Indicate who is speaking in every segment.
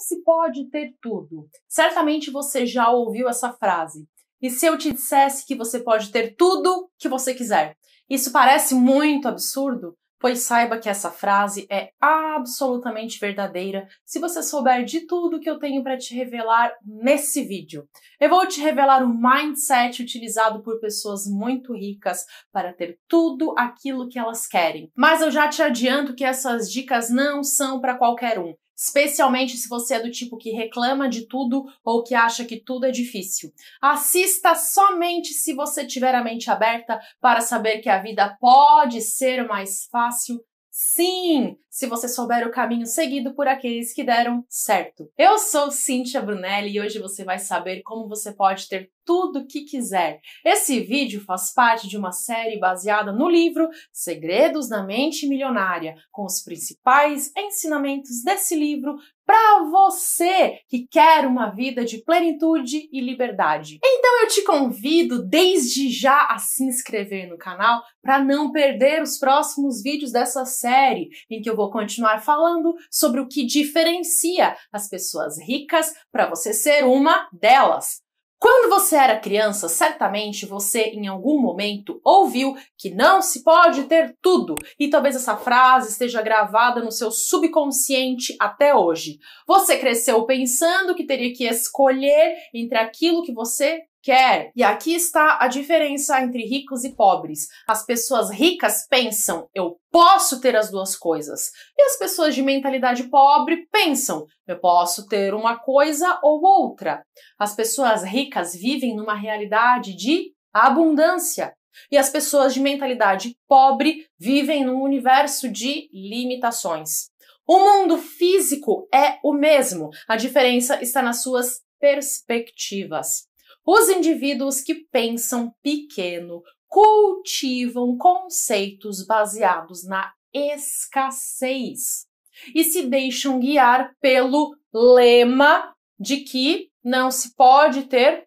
Speaker 1: se pode ter tudo. Certamente você já ouviu essa frase. E se eu te dissesse que você pode ter tudo que você quiser? Isso parece muito absurdo, pois saiba que essa frase é absolutamente verdadeira se você souber de tudo que eu tenho para te revelar nesse vídeo. Eu vou te revelar o mindset utilizado por pessoas muito ricas para ter tudo aquilo que elas querem. Mas eu já te adianto que essas dicas não são para qualquer um especialmente se você é do tipo que reclama de tudo ou que acha que tudo é difícil. Assista somente se você tiver a mente aberta para saber que a vida pode ser mais fácil. Sim, se você souber o caminho seguido por aqueles que deram certo. Eu sou Cintia Brunelli e hoje você vai saber como você pode ter tudo o que quiser. Esse vídeo faz parte de uma série baseada no livro Segredos da Mente Milionária, com os principais ensinamentos desse livro para você que quer uma vida de plenitude e liberdade. Então eu te convido desde já a se inscrever no canal para não perder os próximos vídeos dessa série, em que eu vou continuar falando sobre o que diferencia as pessoas ricas para você ser uma delas. Quando você era criança, certamente você em algum momento ouviu que não se pode ter tudo, e talvez essa frase esteja gravada no seu subconsciente até hoje. Você cresceu pensando que teria que escolher entre aquilo que você quer. E aqui está a diferença entre ricos e pobres. As pessoas ricas pensam, eu posso ter as duas coisas. E as pessoas de mentalidade pobre pensam, eu posso ter uma coisa ou outra. As pessoas ricas vivem numa realidade de abundância. E as pessoas de mentalidade pobre vivem num universo de limitações. O mundo físico é o mesmo, a diferença está nas suas perspectivas. Os indivíduos que pensam pequeno cultivam conceitos baseados na escassez e se deixam guiar pelo lema de que não se pode ter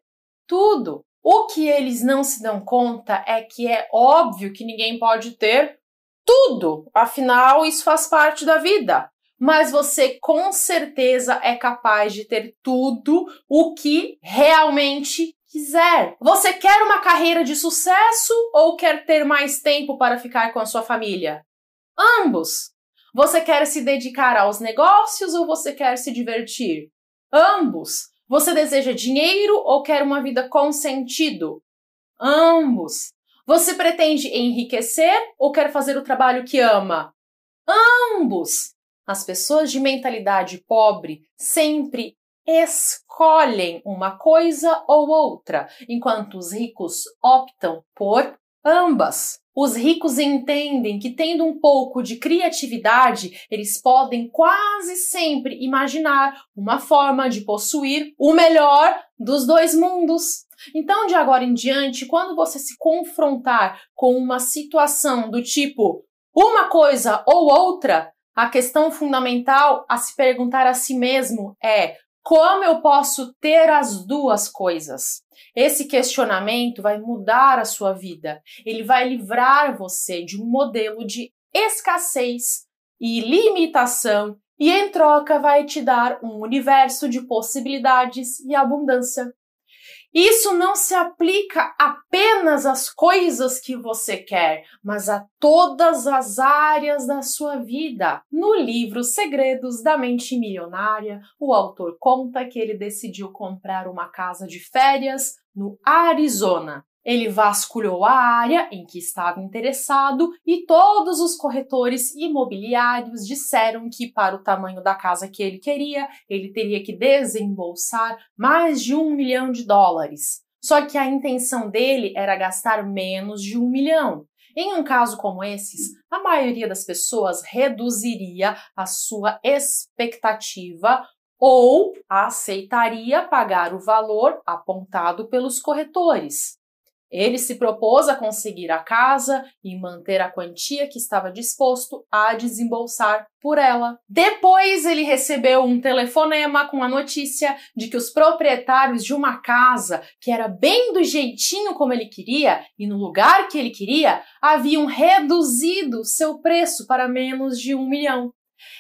Speaker 1: tudo. O que eles não se dão conta é que é óbvio que ninguém pode ter tudo, afinal, isso faz parte da vida. Mas você com certeza é capaz de ter tudo o que realmente quiser. Você quer uma carreira de sucesso ou quer ter mais tempo para ficar com a sua família? Ambos. Você quer se dedicar aos negócios ou você quer se divertir? Ambos. Você deseja dinheiro ou quer uma vida com sentido? Ambos. Você pretende enriquecer ou quer fazer o trabalho que ama? Ambos. As pessoas de mentalidade pobre sempre escolhem uma coisa ou outra, enquanto os ricos optam por ambas. Os ricos entendem que, tendo um pouco de criatividade, eles podem quase sempre imaginar uma forma de possuir o melhor dos dois mundos. Então, de agora em diante, quando você se confrontar com uma situação do tipo uma coisa ou outra, a questão fundamental a se perguntar a si mesmo é: como eu posso ter as duas coisas? Esse questionamento vai mudar a sua vida. Ele vai livrar você de um modelo de escassez e limitação e em troca vai te dar um universo de possibilidades e abundância. Isso não se aplica apenas às coisas que você quer, mas a todas as áreas da sua vida. No livro Segredos da Mente Milionária, o autor conta que ele decidiu comprar uma casa de férias no Arizona ele vasculhou a área em que estava interessado e todos os corretores imobiliários disseram que, para o tamanho da casa que ele queria, ele teria que desembolsar mais de um milhão de dólares. Só que a intenção dele era gastar menos de um milhão. Em um caso como esses, a maioria das pessoas reduziria a sua expectativa ou aceitaria pagar o valor apontado pelos corretores. Ele se propôs a conseguir a casa e manter a quantia que estava disposto a desembolsar por ela. Depois ele recebeu um telefonema com a notícia de que os proprietários de uma casa que era bem do jeitinho como ele queria e no lugar que ele queria haviam reduzido seu preço para menos de um milhão.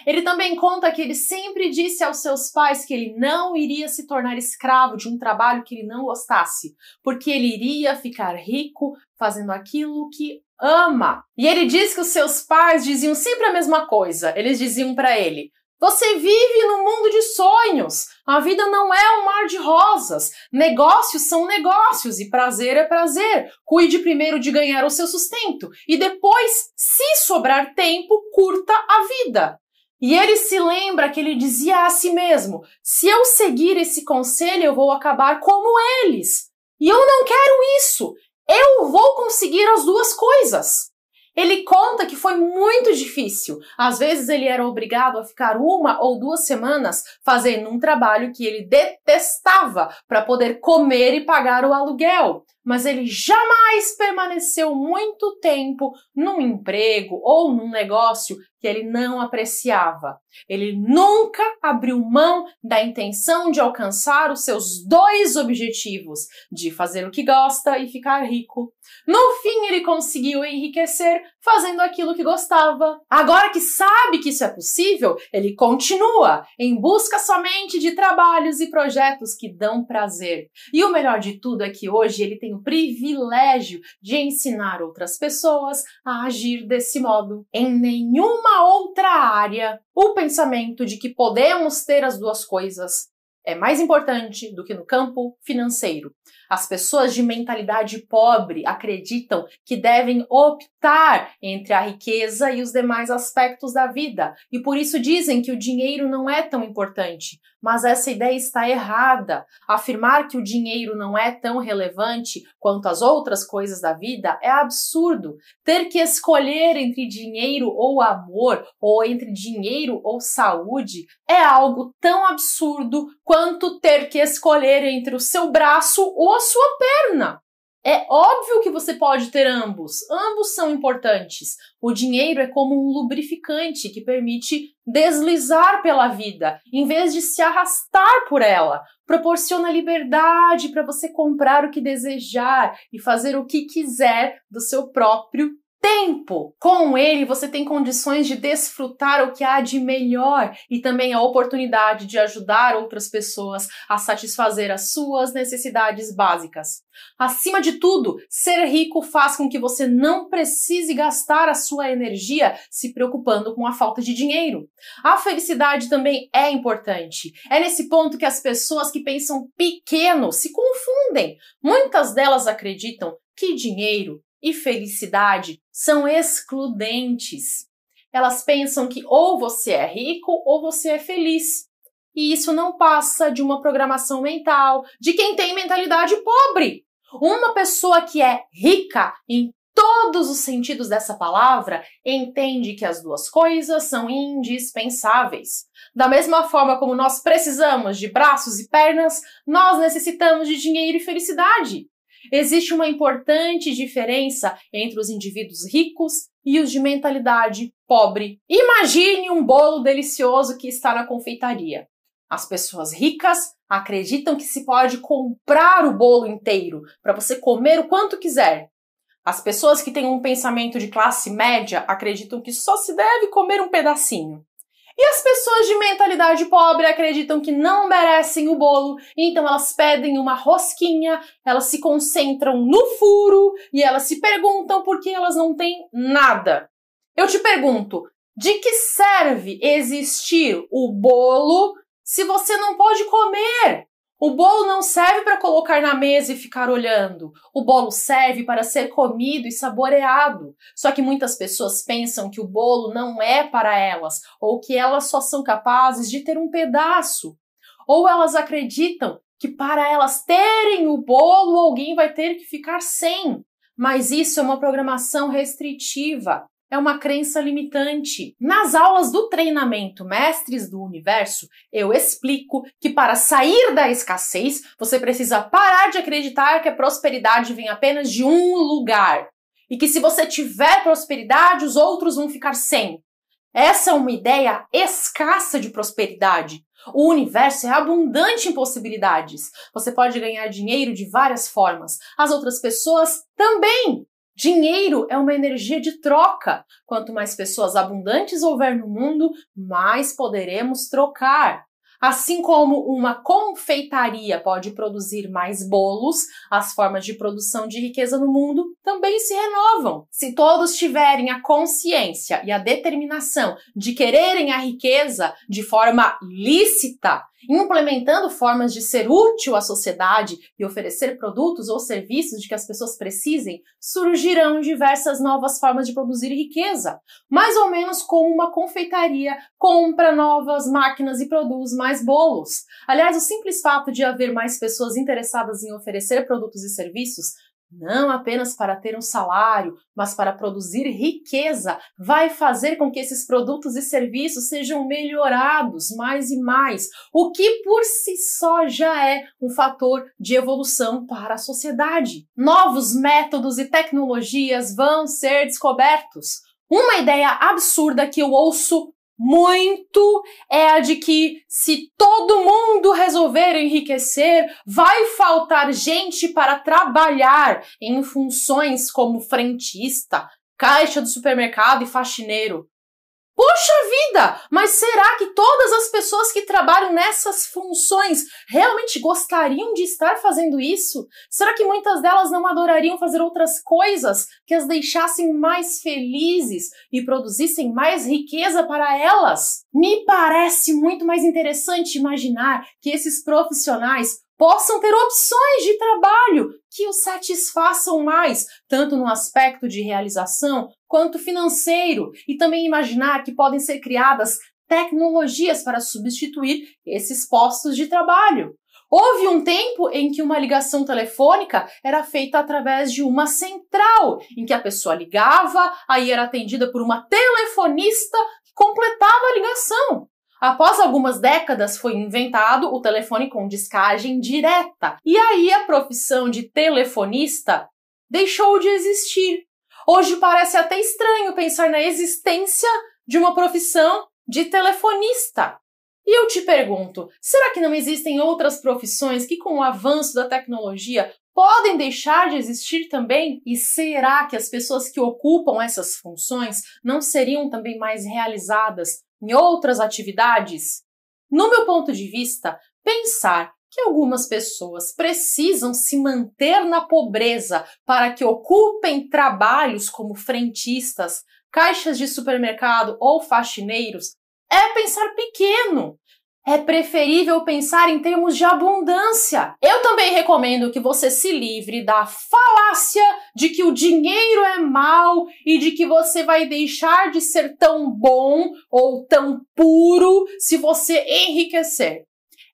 Speaker 1: Ele também conta que ele sempre disse aos seus pais que ele não iria se tornar escravo de um trabalho que ele não gostasse, porque ele iria ficar rico fazendo aquilo que ama. E ele diz que os seus pais diziam sempre a mesma coisa. Eles diziam para ele: você vive num mundo de sonhos. A vida não é um mar de rosas. Negócios são negócios e prazer é prazer. Cuide primeiro de ganhar o seu sustento e depois, se sobrar tempo, curta a vida. E ele se lembra que ele dizia a si mesmo: se eu seguir esse conselho, eu vou acabar como eles. E eu não quero isso. Eu vou conseguir as duas coisas. Ele conta que foi muito difícil. Às vezes ele era obrigado a ficar uma ou duas semanas fazendo um trabalho que ele detestava para poder comer e pagar o aluguel mas ele jamais permaneceu muito tempo num emprego ou num negócio que ele não apreciava. Ele nunca abriu mão da intenção de alcançar os seus dois objetivos, de fazer o que gosta e ficar rico. No fim, ele conseguiu enriquecer fazendo aquilo que gostava. Agora que sabe que isso é possível, ele continua em busca somente de trabalhos e projetos que dão prazer. E o melhor de tudo é que hoje ele tem o privilégio de ensinar outras pessoas a agir desse modo. Em nenhuma outra área, o pensamento de que podemos ter as duas coisas é mais importante do que no campo financeiro. As pessoas de mentalidade pobre acreditam que devem optar entre a riqueza e os demais aspectos da vida e por isso dizem que o dinheiro não é tão importante. Mas essa ideia está errada. Afirmar que o dinheiro não é tão relevante quanto as outras coisas da vida é absurdo. Ter que escolher entre dinheiro ou amor, ou entre dinheiro ou saúde, é algo tão absurdo quanto ter que escolher entre o seu braço ou sua perna. É óbvio que você pode ter ambos, ambos são importantes. O dinheiro é como um lubrificante que permite deslizar pela vida, em vez de se arrastar por ela. Proporciona liberdade para você comprar o que desejar e fazer o que quiser do seu próprio tempo com ele, você tem condições de desfrutar o que há de melhor e também a oportunidade de ajudar outras pessoas a satisfazer as suas necessidades básicas. Acima de tudo, ser rico faz com que você não precise gastar a sua energia se preocupando com a falta de dinheiro. A felicidade também é importante. É nesse ponto que as pessoas que pensam pequeno se confundem. Muitas delas acreditam que dinheiro e felicidade são excludentes. Elas pensam que ou você é rico ou você é feliz. E isso não passa de uma programação mental de quem tem mentalidade pobre. Uma pessoa que é rica em todos os sentidos dessa palavra entende que as duas coisas são indispensáveis. Da mesma forma como nós precisamos de braços e pernas, nós necessitamos de dinheiro e felicidade. Existe uma importante diferença entre os indivíduos ricos e os de mentalidade pobre. Imagine um bolo delicioso que está na confeitaria. As pessoas ricas acreditam que se pode comprar o bolo inteiro para você comer o quanto quiser. As pessoas que têm um pensamento de classe média acreditam que só se deve comer um pedacinho. E as pessoas de mentalidade pobre acreditam que não merecem o bolo, então elas pedem uma rosquinha, elas se concentram no furo e elas se perguntam por que elas não têm nada. Eu te pergunto, de que serve existir o bolo se você não pode comer? O bolo não serve para colocar na mesa e ficar olhando. O bolo serve para ser comido e saboreado. Só que muitas pessoas pensam que o bolo não é para elas, ou que elas só são capazes de ter um pedaço. Ou elas acreditam que para elas terem o bolo, alguém vai ter que ficar sem. Mas isso é uma programação restritiva é uma crença limitante. Nas aulas do treinamento Mestres do Universo, eu explico que para sair da escassez, você precisa parar de acreditar que a prosperidade vem apenas de um lugar e que se você tiver prosperidade, os outros vão ficar sem. Essa é uma ideia escassa de prosperidade. O universo é abundante em possibilidades. Você pode ganhar dinheiro de várias formas. As outras pessoas também. Dinheiro é uma energia de troca. Quanto mais pessoas abundantes houver no mundo, mais poderemos trocar. Assim como uma confeitaria pode produzir mais bolos, as formas de produção de riqueza no mundo também se renovam. Se todos tiverem a consciência e a determinação de quererem a riqueza de forma lícita, implementando formas de ser útil à sociedade e oferecer produtos ou serviços de que as pessoas precisem, surgirão diversas novas formas de produzir riqueza, mais ou menos como uma confeitaria compra novas máquinas e produz mais mais bolos. Aliás, o simples fato de haver mais pessoas interessadas em oferecer produtos e serviços não apenas para ter um salário, mas para produzir riqueza, vai fazer com que esses produtos e serviços sejam melhorados mais e mais, o que por si só já é um fator de evolução para a sociedade. Novos métodos e tecnologias vão ser descobertos. Uma ideia absurda que eu ouço muito é a de que se todo mundo resolver enriquecer, vai faltar gente para trabalhar em funções como frentista, caixa do supermercado e faxineiro. Poxa vida! Mas será que todas as pessoas que trabalham nessas funções realmente gostariam de estar fazendo isso? Será que muitas delas não adorariam fazer outras coisas que as deixassem mais felizes e produzissem mais riqueza para elas? Me parece muito mais interessante imaginar que esses profissionais possam ter opções de trabalho que os satisfaçam mais, tanto no aspecto de realização quanto financeiro, e também imaginar que podem ser criadas tecnologias para substituir esses postos de trabalho. Houve um tempo em que uma ligação telefônica era feita através de uma central, em que a pessoa ligava, aí era atendida por uma telefonista que completava a ligação. Após algumas décadas foi inventado o telefone com discagem direta, e aí a profissão de telefonista deixou de existir. Hoje parece até estranho pensar na existência de uma profissão de telefonista. E eu te pergunto, será que não existem outras profissões que, com o avanço da tecnologia, podem deixar de existir também? E será que as pessoas que ocupam essas funções não seriam também mais realizadas em outras atividades? No meu ponto de vista, pensar que algumas pessoas precisam se manter na pobreza para que ocupem trabalhos como frentistas, caixas de supermercado ou faxineiros é pensar pequeno. É preferível pensar em termos de abundância. Eu também recomendo que você se livre da falácia de que o dinheiro é mal e de que você vai deixar de ser tão bom ou tão puro se você enriquecer.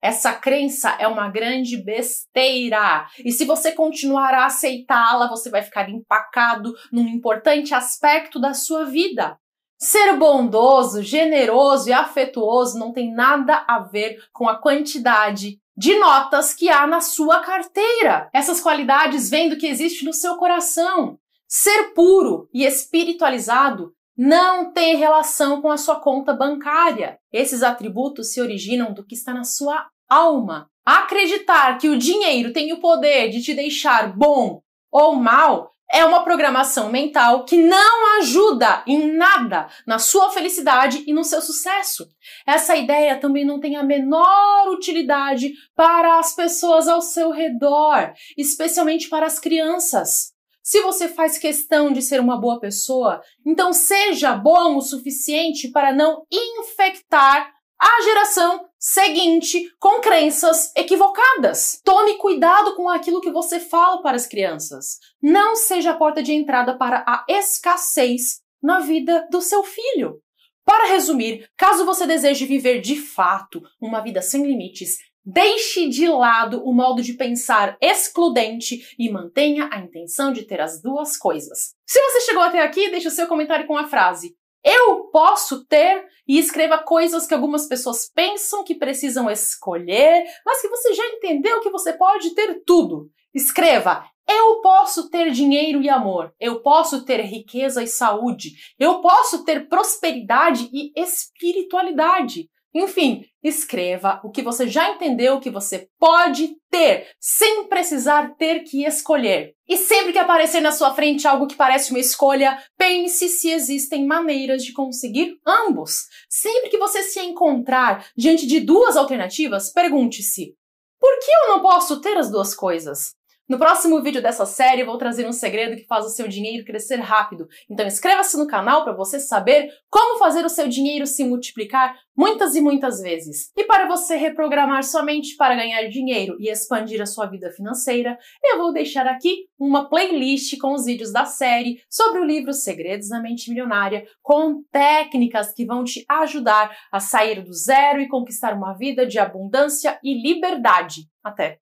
Speaker 1: Essa crença é uma grande besteira. E se você continuar a aceitá-la, você vai ficar empacado num importante aspecto da sua vida. Ser bondoso, generoso e afetuoso não tem nada a ver com a quantidade de notas que há na sua carteira. Essas qualidades vêm do que existe no seu coração. Ser puro e espiritualizado não tem relação com a sua conta bancária. Esses atributos se originam do que está na sua alma. Acreditar que o dinheiro tem o poder de te deixar bom ou mal é uma programação mental que não ajuda em nada na sua felicidade e no seu sucesso. Essa ideia também não tem a menor utilidade para as pessoas ao seu redor, especialmente para as crianças. Se você faz questão de ser uma boa pessoa, então seja bom o suficiente para não infectar a geração seguinte com crenças equivocadas. Tome cuidado com aquilo que você fala para as crianças. Não seja a porta de entrada para a escassez na vida do seu filho. Para resumir, caso você deseje viver de fato uma vida sem limites, deixe de lado o modo de pensar excludente e mantenha a intenção de ter as duas coisas. Se você chegou até aqui, deixe o seu comentário com a frase: eu posso ter e escreva coisas que algumas pessoas pensam que precisam escolher, mas que você já entendeu que você pode ter tudo. Escreva: eu posso ter dinheiro e amor, eu posso ter riqueza e saúde, eu posso ter prosperidade e espiritualidade. Enfim, escreva o que você já entendeu que você pode ter, sem precisar ter que escolher. E sempre que aparecer na sua frente algo que parece uma escolha, pense se existem maneiras de conseguir ambos. Sempre que você se encontrar diante de duas alternativas, pergunte-se: por que eu não posso ter as duas coisas? No próximo vídeo dessa série, vou trazer um segredo que faz o seu dinheiro crescer rápido. Então inscreva-se no canal para você saber como fazer o seu dinheiro se multiplicar muitas e muitas vezes. E para você reprogramar sua mente para ganhar dinheiro e expandir a sua vida financeira, eu vou deixar aqui uma playlist com os vídeos da série sobre o livro Segredos da Mente Milionária, com técnicas que vão te ajudar a sair do zero e conquistar uma vida de abundância e liberdade. Até!